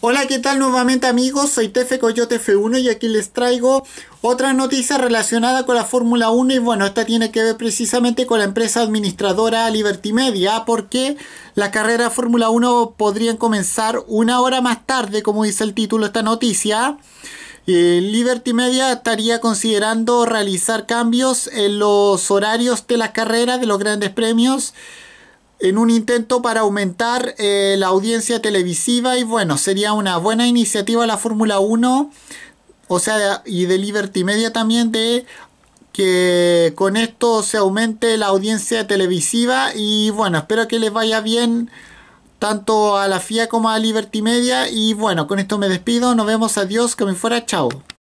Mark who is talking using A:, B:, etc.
A: Hola, ¿qué tal nuevamente amigos? Soy Tefe Coyote F1 y aquí les traigo otra noticia relacionada con la Fórmula 1 y bueno, esta tiene que ver precisamente con la empresa administradora Liberty Media porque la carrera Fórmula 1 podrían comenzar una hora más tarde, como dice el título de esta noticia. Eh, Liberty Media estaría considerando realizar cambios en los horarios de las carreras de los grandes premios en un intento para aumentar eh, la audiencia televisiva y bueno, sería una buena iniciativa la Fórmula 1, o sea, y de Liberty Media también de que con esto se aumente la audiencia televisiva y bueno, espero que les vaya bien tanto a la FIA como a Liberty Media y bueno, con esto me despido, nos vemos, adiós, que me fuera, chao.